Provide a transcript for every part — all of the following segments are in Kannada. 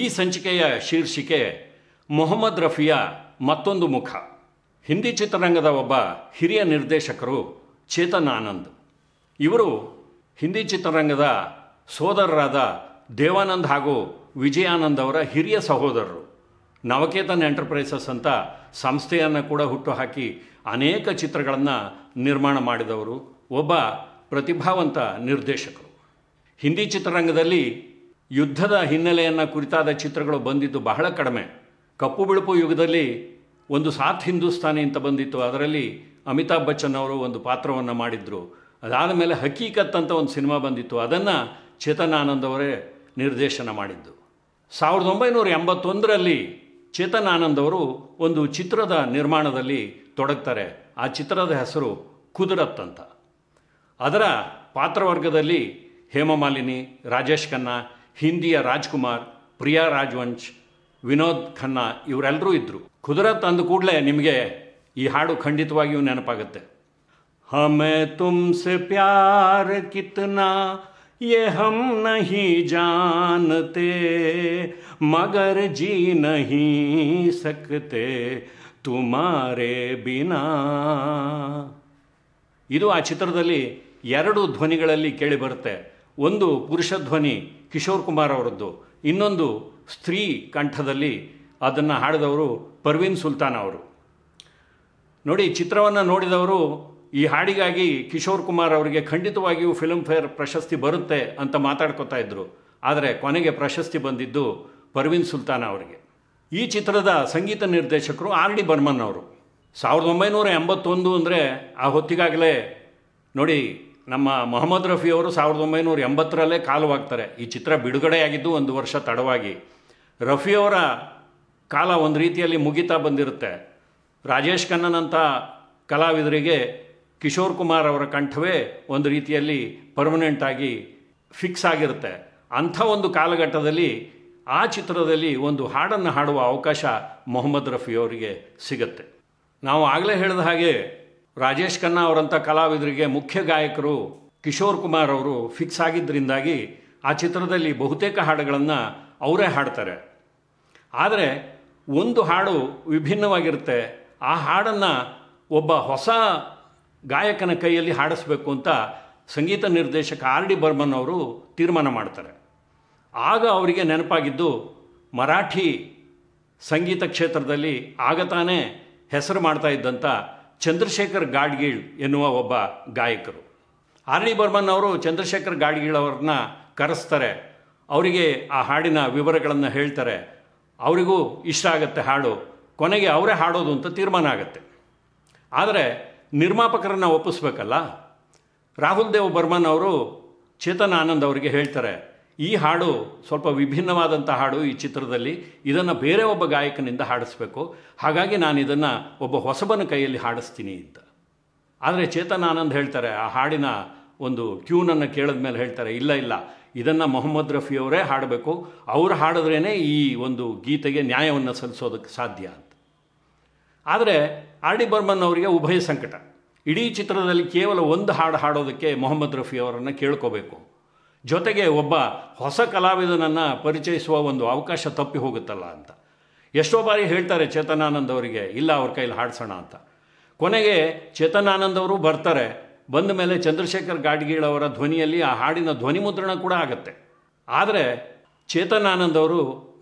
ಈ ಸಂಚಿಕೆಯ ಶೀರ್ಷಿಕೆ ಮೊಹಮ್ಮದ್ ರಫಿಯ ಮತ್ತೊಂದು ಮುಖ ಹಿಂದಿ ಚಿತ್ರರಂಗದ ಒಬ್ಬ ಹಿರಿಯ ನಿರ್ದೇಶಕರು ಚೇತನ್ ಆನಂದ್ ಇವರು ಹಿಂದಿ ಚಿತ್ರರಂಗದ ಸೋದರರಾದ ದೇವಾನಂದ್ ಹಾಗೂ ವಿಜಯಾನಂದ್ ಅವರ ಹಿರಿಯ ಸಹೋದರರು ನವಕೇತನ್ ಎಂಟರ್ಪ್ರೈಸಸ್ ಅಂತ ಸಂಸ್ಥೆಯನ್ನು ಕೂಡ ಹುಟ್ಟುಹಾಕಿ ಅನೇಕ ಚಿತ್ರಗಳನ್ನು ನಿರ್ಮಾಣ ಮಾಡಿದವರು ಒಬ್ಬ ಪ್ರತಿಭಾವಂತ ನಿರ್ದೇಶಕರು ಹಿಂದಿ ಚಿತ್ರರಂಗದಲ್ಲಿ ಯುದ್ಧದ ಹಿನ್ನೆಲೆಯನ್ನು ಕುರಿತಾದ ಚಿತ್ರಗಳು ಬಂದಿದ್ದು ಬಹಳ ಕಡಿಮೆ ಕಪ್ಪು ಬಿಳುಪು ಯುಗದಲ್ಲಿ ಒಂದು ಸಾಥ್ ಹಿಂದೂಸ್ತಾನಿ ಅಂತ ಬಂದಿತ್ತು ಅದರಲ್ಲಿ ಅಮಿತಾಬ್ ಬಚ್ಚನ್ ಅವರು ಒಂದು ಪಾತ್ರವನ್ನು ಮಾಡಿದ್ದರು ಅದಾದ ಮೇಲೆ ಹಕೀಕತ್ ಅಂತ ಒಂದು ಸಿನಿಮಾ ಬಂದಿತ್ತು ಅದನ್ನು ಚೇತನ್ ಆನಂದ್ ಅವರೇ ನಿರ್ದೇಶನ ಮಾಡಿದ್ದು ಸಾವಿರದ ಒಂಬೈನೂರ ಎಂಬತ್ತೊಂದರಲ್ಲಿ ಚೇತನ್ ಆನಂದ್ ಅವರು ಒಂದು ಚಿತ್ರದ ನಿರ್ಮಾಣದಲ್ಲಿ ತೊಡಗ್ತಾರೆ ಆ ಚಿತ್ರದ ಹೆಸರು ಕುದುರತ್ ಅಂತ ಅದರ ಪಾತ್ರವರ್ಗದಲ್ಲಿ ಹೇಮಮಾಲಿನಿ ರಾಜೇಶ್ ಖನ್ನಾ ಹಿಂದಿಯ ರಾಜ್ಕುಮಾರ್ ಪ್ರಿಯಾ ರಾಜವಂಶ್ ವಿನೋದ್ ಖನ್ನಾ ಇವರೆಲ್ಲರೂ ಇದ್ದರು ಕುದುರೆ ಅಂದ ಕೂಡಲೇ ನಿಮಗೆ ಈ ಹಾಡು ಖಂಡಿತವಾಗಿಯೂ ನೆನಪಾಗುತ್ತೆ ಹಮೆ ತುಮ್ಸೆ ಪ್ಯಾರ ಕಿತ್ನಾ ये ಹಮ್ ನಹಿ ಜಾನತೆ ಮಗರ್ ನಹಿ ಸಕತೆ ತುಮಾರೇ ಬಿನಾ ಇದು ಆ ಚಿತ್ರದಲ್ಲಿ ಎರಡು ಧ್ವನಿಗಳಲ್ಲಿ ಕೇಳಿಬರುತ್ತೆ ಒಂದು ಪುರುಷ ಧ್ವನಿ ಕಿಶೋರ್ ಕುಮಾರ್ ಅವರದ್ದು ಇನ್ನೊಂದು ಸ್ತ್ರೀ ಕಂಠದಲ್ಲಿ ಅದನ್ನು ಹಾಡಿದವರು ಪರ್ವೀನ್ ಸುಲ್ತಾನ್ ಅವರು ನೋಡಿ ಚಿತ್ರವನ್ನು ನೋಡಿದವರು ಈ ಹಾಡಿಗಾಗಿ ಕಿಶೋರ್ ಕುಮಾರ್ ಅವರಿಗೆ ಖಂಡಿತವಾಗಿಯೂ ಫಿಲ್ಮ್ ಫೇರ್ ಪ್ರಶಸ್ತಿ ಬರುತ್ತೆ ಅಂತ ಮಾತಾಡ್ಕೋತಾ ಇದ್ದರು ಆದರೆ ಕೊನೆಗೆ ಪ್ರಶಸ್ತಿ ಬಂದಿದ್ದು ಪರ್ವೀನ್ ಸುಲ್ತಾನ್ ಅವರಿಗೆ ಈ ಚಿತ್ರದ ಸಂಗೀತ ನಿರ್ದೇಶಕರು ಆರ್ ಡಿ ಬರ್ಮನ್ ಅವರು ಸಾವಿರದ ಒಂಬೈನೂರ ಎಂಬತ್ತೊಂದು ಅಂದರೆ ಆ ಹೊತ್ತಿಗಾಗಲೇ ನೋಡಿ ನಮ್ಮ ಮೊಹಮ್ಮದ್ ರಫಿ ಅವರು ಸಾವಿರದ ಒಂಬೈನೂರ ಎಂಬತ್ತರಲ್ಲೇ ಕಾಲವಾಗ್ತಾರೆ ಈ ಚಿತ್ರ ಬಿಡುಗಡೆಯಾಗಿದ್ದು ಒಂದು ವರ್ಷ ತಡವಾಗಿ ರಫಿಯವರ ಕಾಲ ಒಂದು ರೀತಿಯಲ್ಲಿ ಮುಗಿತಾ ಬಂದಿರುತ್ತೆ ರಾಜೇಶ್ ಅಂತ ಕಲಾವಿದರಿಗೆ ಕಿಶೋರ್ ಕುಮಾರ್ ಅವರ ಕಂಠವೇ ಒಂದು ರೀತಿಯಲ್ಲಿ ಪರ್ಮನೆಂಟಾಗಿ ಫಿಕ್ಸ್ ಆಗಿರುತ್ತೆ ಅಂಥ ಒಂದು ಕಾಲಘಟ್ಟದಲ್ಲಿ ಆ ಚಿತ್ರದಲ್ಲಿ ಒಂದು ಹಾಡನ್ನು ಹಾಡುವ ಅವಕಾಶ ಮೊಹಮ್ಮದ್ ರಫಿಯವರಿಗೆ ಸಿಗುತ್ತೆ ನಾವು ಆಗಲೇ ಹೇಳಿದ ಹಾಗೆ ರಾಜೇಶ್ ಖನ್ನಾ ಅವರಂಥ ಕಲಾವಿದರಿಗೆ ಮುಖ್ಯ ಗಾಯಕರು ಕಿಶೋರ್ ಕುಮಾರ್ ಅವರು ಫಿಕ್ಸ್ ಆಗಿದ್ದರಿಂದಾಗಿ ಆ ಚಿತ್ರದಲ್ಲಿ ಬಹುತೇಕ ಹಾಡುಗಳನ್ನು ಅವರೇ ಹಾಡ್ತಾರೆ ಆದರೆ ಒಂದು ಹಾಡು ವಿಭಿನ್ನವಾಗಿರುತ್ತೆ ಆ ಹಾಡನ್ನು ಒಬ್ಬ ಹೊಸ ಗಾಯಕನ ಕೈಯಲ್ಲಿ ಹಾಡಿಸ್ಬೇಕು ಅಂತ ಸಂಗೀತ ನಿರ್ದೇಶಕ ಆರ್ ಡಿ ಬರ್ಮನ್ ಅವರು ತೀರ್ಮಾನ ಮಾಡ್ತಾರೆ ಆಗ ಅವರಿಗೆ ನೆನಪಾಗಿದ್ದು ಮರಾಠಿ ಸಂಗೀತ ಕ್ಷೇತ್ರದಲ್ಲಿ ಆಗ ತಾನೇ ಹೆಸರು ಮಾಡ್ತಾ ಇದ್ದಂಥ ಚಂದ್ರಶೇಖರ್ ಗಾಡ್ಗೀಳ್ ಎನ್ನುವ ಒಬ್ಬ ಗಾಯಕರು ಆರ್ ಡಿ ಬರ್ಮನ್ ಅವರು ಚಂದ್ರಶೇಖರ್ ಗಾಡ್ಗೀಳ್ ಅವ್ರನ್ನ ಕರೆಸ್ತಾರೆ ಅವರಿಗೆ ಆ ಹಾಡಿನ ವಿವರಗಳನ್ನು ಹೇಳ್ತಾರೆ ಅವರಿಗೂ ಇಷ್ಟ ಆಗುತ್ತೆ ಹಾಡು ಕೊನೆಗೆ ಅವರೇ ಹಾಡೋದು ಅಂತ ತೀರ್ಮಾನ ಆಗುತ್ತೆ ಆದರೆ ನಿರ್ಮಾಪಕರನ್ನು ಒಪ್ಪಿಸ್ಬೇಕಲ್ಲ ರಾಹುಲ್ ದೇವ್ ಬರ್ಮನ್ ಅವರು ಚೇತನ್ ಆನಂದ್ ಅವರಿಗೆ ಹೇಳ್ತಾರೆ ಈ ಹಾಡು ಸ್ವಲ್ಪ ವಿಭಿನ್ನವಾದಂಥ ಹಾಡು ಈ ಚಿತ್ರದಲ್ಲಿ ಇದನ್ನು ಬೇರೆ ಒಬ್ಬ ಗಾಯಕನಿಂದ ಹಾಡಿಸ್ಬೇಕು ಹಾಗಾಗಿ ನಾನು ಇದನ್ನು ಒಬ್ಬ ಹೊಸಬನ ಕೈಯಲ್ಲಿ ಹಾಡಿಸ್ತೀನಿ ಅಂತ ಆದರೆ ಚೇತನ್ ಆನಂದ್ ಹೇಳ್ತಾರೆ ಆ ಹಾಡಿನ ಒಂದು ಕ್ಯೂನನ್ನು ಕೇಳಿದ ಮೇಲೆ ಹೇಳ್ತಾರೆ ಇಲ್ಲ ಇಲ್ಲ ಇದನ್ನು ಮೊಹಮ್ಮದ್ ರಫಿಯವರೇ ಹಾಡಬೇಕು ಅವ್ರು ಹಾಡಿದ್ರೇ ಈ ಒಂದು ಗೀತೆಗೆ ನ್ಯಾಯವನ್ನು ಸಲ್ಲಿಸೋದಕ್ಕೆ ಸಾಧ್ಯ ಅಂತ ಆದರೆ ಆರ್ ಡಿ ಬರ್ಮನ್ ಅವರಿಗೆ ಉಭಯ ಸಂಕಟ ಇಡೀ ಚಿತ್ರದಲ್ಲಿ ಕೇವಲ ಒಂದು ಹಾಡು ಹಾಡೋದಕ್ಕೆ ಮೊಹಮ್ಮದ್ ರಫಿಯವರನ್ನು ಕೇಳ್ಕೋಬೇಕು ಜೊತೆಗೆ ಒಬ್ಬ ಹೊಸ ಕಲಾವಿದನನ್ನು ಪರಿಚಯಿಸುವ ಒಂದು ಅವಕಾಶ ತಪ್ಪಿ ಹೋಗುತ್ತಲ್ಲ ಅಂತ ಎಷ್ಟೋ ಬಾರಿ ಹೇಳ್ತಾರೆ ಚೇತನಾನಂದ್ ಅವರಿಗೆ ಇಲ್ಲ ಅವ್ರ ಕೈಲಿ ಹಾಡಿಸೋಣ ಅಂತ ಕೊನೆಗೆ ಚೇತನಾನಂದ್ ಅವರು ಬರ್ತಾರೆ ಬಂದ ಮೇಲೆ ಚಂದ್ರಶೇಖರ್ ಗಾಡ್ಗೀಳವರ ಧ್ವನಿಯಲ್ಲಿ ಆ ಹಾಡಿನ ಧ್ವನಿ ಮುದ್ರಣ ಕೂಡ ಆಗುತ್ತೆ ಆದರೆ ಚೇತನಾನಂದ್ ಅವರು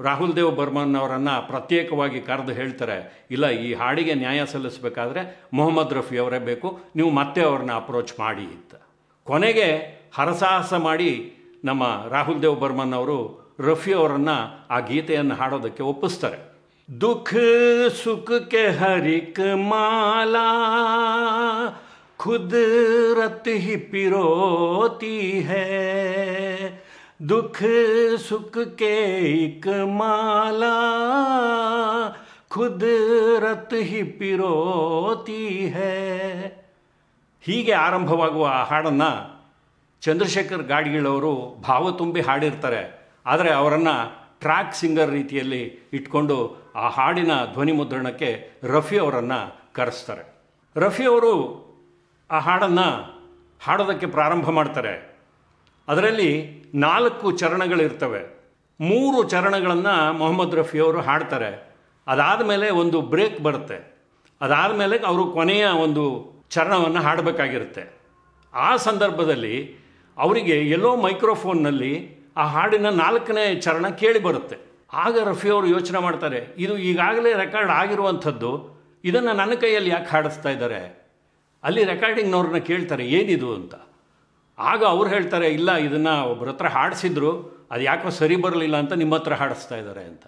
ರಾಹುಲ್ ದೇವ್ ಬರ್ಮನ್ ಅವರನ್ನು ಪ್ರತ್ಯೇಕವಾಗಿ ಕರೆದು ಹೇಳ್ತಾರೆ ಇಲ್ಲ ಈ ಹಾಡಿಗೆ ನ್ಯಾಯ ಸಲ್ಲಿಸಬೇಕಾದ್ರೆ ಮೊಹಮ್ಮದ್ ರಫಿ ಅವರೇ ಬೇಕು ನೀವು ಮತ್ತೆ ಅವ್ರನ್ನ ಅಪ್ರೋಚ್ ಮಾಡಿ ಅಂತ ಕೊನೆಗೆ ಹರಸಾಹಸ ಮಾಡಿ ನಮ್ಮ ರಾಹುಲ್ ದೇವ್ ಬರ್ಮನ್ ಅವರು ರಫಿ ಅವರನ್ನು ಆ ಗೀತೆಯನ್ನು ಹಾಡೋದಕ್ಕೆ ಒಪ್ಪಿಸ್ತಾರೆ ದುಃಖ ಸುಖಕ್ಕೆ ಹರಿಕ ಮಾಲಾ ಖುದರತ್ ಹಿ ಪಿರೋತಿ ಹೇ ಸುಖ ಕೆ ಇಕ ಮಾಲಾ ಖುದ್ ರತ್ ಹಿ ಪಿರೋತಿ ಹೇ ಹೀಗೆ ಆರಂಭವಾಗುವ ಆ ಹಾಡನ್ನು ಚಂದ್ರಶೇಖರ್ ಗಾಡ್ಗಿಳವರು ಭಾವ ತುಂಬಿ ಹಾಡಿರ್ತಾರೆ ಆದರೆ ಅವರನ್ನು ಟ್ರ್ಯಾಕ್ ಸಿಂಗರ್ ರೀತಿಯಲ್ಲಿ ಇಟ್ಕೊಂಡು ಆ ಹಾಡಿನ ಧ್ವನಿ ಮುದ್ರಣಕ್ಕೆ ರಫಿ ಅವರನ್ನು ಕರೆಸ್ತಾರೆ ರಫಿ ಅವರು ಆ ಹಾಡನ್ನು ಹಾಡೋದಕ್ಕೆ ಪ್ರಾರಂಭ ಮಾಡ್ತಾರೆ ಅದರಲ್ಲಿ ನಾಲ್ಕು ಚರಣಗಳಿರ್ತವೆ ಮೂರು ಚರಣಗಳನ್ನು ಮೊಹಮ್ಮದ್ ರಫಿ ಅವರು ಹಾಡ್ತಾರೆ ಅದಾದ ಮೇಲೆ ಒಂದು ಬ್ರೇಕ್ ಬರುತ್ತೆ ಅದಾದ ಮೇಲೆ ಅವರು ಕೊನೆಯ ಒಂದು ಚರಣವನ್ನು ಹಾಡಬೇಕಾಗಿರುತ್ತೆ ಆ ಸಂದರ್ಭದಲ್ಲಿ ಅವರಿಗೆ ಎಲ್ಲೋ ಮೈಕ್ರೋಫೋನ್ನಲ್ಲಿ ಆ ಹಾಡಿನ ನಾಲ್ಕನೇ ಚರಣ ಕೇಳಿ ಬರುತ್ತೆ ಆಗ ರಫಿ ಅವರು ಯೋಚನೆ ಮಾಡ್ತಾರೆ ಇದು ಈಗಾಗಲೇ ರೆಕಾರ್ಡ್ ಆಗಿರುವಂಥದ್ದು ಇದನ್ನು ನನ್ನ ಕೈಯಲ್ಲಿ ಯಾಕೆ ಹಾಡಿಸ್ತಾ ಇದ್ದಾರೆ ಅಲ್ಲಿ ರೆಕಾರ್ಡಿಂಗ್ನವ್ರನ್ನ ಕೇಳ್ತಾರೆ ಏನಿದು ಅಂತ ಆಗ ಅವ್ರು ಹೇಳ್ತಾರೆ ಇಲ್ಲ ಇದನ್ನು ಒಬ್ಬರ ಹತ್ರ ಹಾಡಿಸಿದ್ರು ಅದು ಯಾಕೋ ಸರಿ ಬರಲಿಲ್ಲ ಅಂತ ನಿಮ್ಮ ಹತ್ರ ಹಾಡಿಸ್ತಾ ಇದ್ದಾರೆ ಅಂತ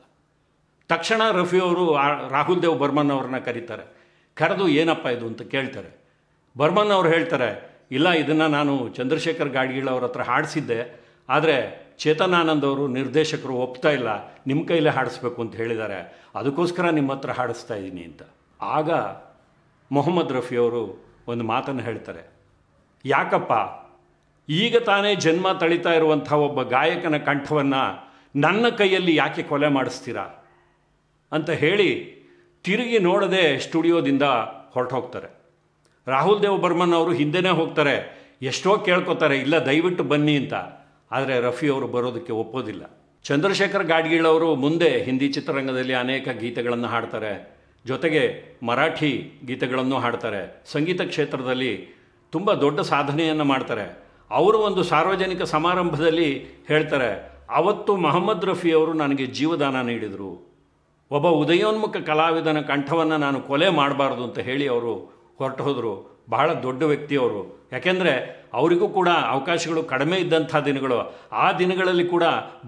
ತಕ್ಷಣ ರಫಿ ಅವರು ರಾಹುಲ್ ದೇವ್ ಬರ್ಮನ್ ಅವ್ರನ್ನ ಕರೀತಾರೆ ಕರೆದು ಏನಪ್ಪ ಇದು ಅಂತ ಕೇಳ್ತಾರೆ ಬರ್ಮನ್ ಅವ್ರು ಹೇಳ್ತಾರೆ ಇಲ್ಲ ಇದನ್ನು ನಾನು ಚಂದ್ರಶೇಖರ್ ಗಾಡ್ಗೀಳ್ ಹತ್ರ ಹಾಡಿಸಿದ್ದೆ ಆದರೆ ಚೇತನಾನಂದ್ ಅವರು ನಿರ್ದೇಶಕರು ಒಪ್ತಾ ಇಲ್ಲ ನಿಮ್ಮ ಕೈಲೇ ಹಾಡಿಸ್ಬೇಕು ಅಂತ ಹೇಳಿದ್ದಾರೆ ಅದಕ್ಕೋಸ್ಕರ ನಿಮ್ಮ ಹತ್ರ ಹಾಡಿಸ್ತಾ ಇದ್ದೀನಿ ಅಂತ ಆಗ ಮೊಹಮ್ಮದ್ ರಫಿಯವರು ಒಂದು ಮಾತನ್ನು ಹೇಳ್ತಾರೆ ಯಾಕಪ್ಪ ಈಗ ತಾನೇ ಜನ್ಮ ತಳಿತಾ ಇರುವಂಥ ಒಬ್ಬ ಗಾಯಕನ ಕಂಠವನ್ನು ನನ್ನ ಕೈಯಲ್ಲಿ ಯಾಕೆ ಕೊಲೆ ಮಾಡಿಸ್ತೀರಾ ಅಂತ ಹೇಳಿ ತಿರುಗಿ ನೋಡದೆ ಸ್ಟುಡಿಯೋದಿಂದ ಹೊರಟೋಗ್ತಾರೆ ರಾಹುಲ್ ದೇವ್ ಬರ್ಮನ್ ಅವರು ಹಿಂದೆನೇ ಹೋಗ್ತಾರೆ ಎಷ್ಟೋ ಕೇಳ್ಕೊತಾರೆ ಇಲ್ಲ ದಯವಿಟ್ಟು ಬನ್ನಿ ಅಂತ ಆದರೆ ರಫಿ ಅವರು ಬರೋದಕ್ಕೆ ಒಪ್ಪೋದಿಲ್ಲ ಚಂದ್ರಶೇಖರ್ ಗಾಡ್ಗಿಳವರು ಮುಂದೆ ಹಿಂದಿ ಚಿತ್ರರಂಗದಲ್ಲಿ ಅನೇಕ ಗೀತೆಗಳನ್ನು ಹಾಡ್ತಾರೆ ಜೊತೆಗೆ ಮರಾಠಿ ಗೀತೆಗಳನ್ನು ಹಾಡ್ತಾರೆ ಸಂಗೀತ ಕ್ಷೇತ್ರದಲ್ಲಿ ತುಂಬ ದೊಡ್ಡ ಸಾಧನೆಯನ್ನು ಮಾಡ್ತಾರೆ ಅವರು ಒಂದು ಸಾರ್ವಜನಿಕ ಸಮಾರಂಭದಲ್ಲಿ ಹೇಳ್ತಾರೆ ಅವತ್ತು ಮೊಹಮ್ಮದ್ ಅವರು ನನಗೆ ಜೀವದಾನ ನೀಡಿದರು ಒಬ್ಬ ಉದಯೋನ್ಮುಖ ಕಲಾವಿದನ ಕಂಠವನ್ನು ನಾನು ಕೊಲೆ ಮಾಡಬಾರ್ದು ಅಂತ ಹೇಳಿ ಅವರು ಹೊರಟು ಹೋದರು ಬಹಳ ದೊಡ್ಡ ವ್ಯಕ್ತಿಯವರು ಯಾಕೆಂದರೆ ಅವರಿಗೂ ಕೂಡ ಅವಕಾಶಗಳು ಕಡಿಮೆ ಇದ್ದಂಥ ದಿನಗಳು ಆ ದಿನಗಳಲ್ಲಿ ಕೂಡ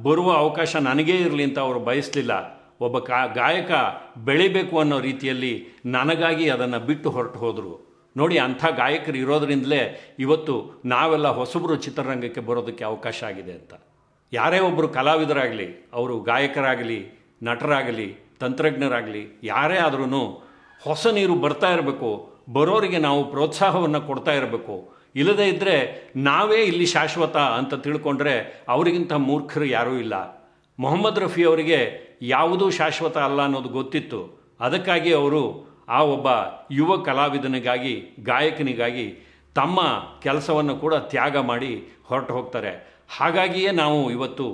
ಬರುವ ಅವಕಾಶ ನನಗೇ ಇರಲಿ ಅಂತ ಅವರು ಬಯಸಲಿಲ್ಲ ಒಬ್ಬ ಕಾ ಗಾಯಕ ಬೆಳಿಬೇಕು ಅನ್ನೋ ರೀತಿಯಲ್ಲಿ ನನಗಾಗಿ ಅದನ್ನು ಬಿಟ್ಟು ಹೊರಟು ಹೋದರು ನೋಡಿ ಅಂಥ ಗಾಯಕರು ಇರೋದರಿಂದಲೇ ಇವತ್ತು ನಾವೆಲ್ಲ ಹೊಸಬರು ಚಿತ್ರರಂಗಕ್ಕೆ ಬರೋದಕ್ಕೆ ಅವಕಾಶ ಆಗಿದೆ ಅಂತ ಯಾರೇ ಒಬ್ಬರು ಕಲಾವಿದರಾಗಲಿ ಅವರು ಗಾಯಕರಾಗಲಿ ನಟರಾಗಲಿ ತಂತ್ರಜ್ಞರಾಗಲಿ ಯಾರೇ ಆದ್ರೂ ಹೊಸ ನೀರು ಬರ್ತಾ ಇರಬೇಕು ಬರೋರಿಗೆ ನಾವು ಪ್ರೋತ್ಸಾಹವನ್ನು ಕೊಡ್ತಾ ಇರಬೇಕು ಇಲ್ಲದೇ ಇದ್ದರೆ ನಾವೇ ಇಲ್ಲಿ ಶಾಶ್ವತ ಅಂತ ತಿಳ್ಕೊಂಡ್ರೆ ಅವರಿಗಿಂತ ಮೂರ್ಖರು ಯಾರೂ ಇಲ್ಲ ಮೊಹಮ್ಮದ್ ರಫಿ ಅವರಿಗೆ ಯಾವುದೂ ಶಾಶ್ವತ ಅಲ್ಲ ಅನ್ನೋದು ಗೊತ್ತಿತ್ತು ಅದಕ್ಕಾಗಿ ಅವರು ಆ ಒಬ್ಬ ಯುವ ಕಲಾವಿದನಿಗಾಗಿ ಗಾಯಕನಿಗಾಗಿ ತಮ್ಮ ಕೆಲಸವನ್ನು ಕೂಡ ತ್ಯಾಗ ಮಾಡಿ ಹೊರಟು ಹೋಗ್ತಾರೆ ಹಾಗಾಗಿಯೇ ನಾವು ಇವತ್ತು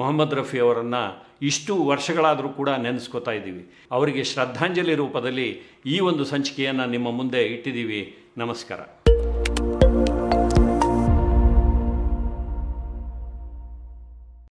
ಮೊಹಮ್ಮದ್ ರಫಿ ಅವರನ್ನು ಇಷ್ಟು ವರ್ಷಗಳಾದರೂ ಕೂಡ ನೆನೆಸ್ಕೋತಾ ಇದ್ದೀವಿ ಅವರಿಗೆ ಶ್ರದ್ಧಾಂಜಲಿ ರೂಪದಲ್ಲಿ ಈ ಒಂದು ಸಂಚಿಕೆಯನ್ನು ನಿಮ್ಮ ಮುಂದೆ ಇಟ್ಟಿದ್ದೀವಿ ನಮಸ್ಕಾರ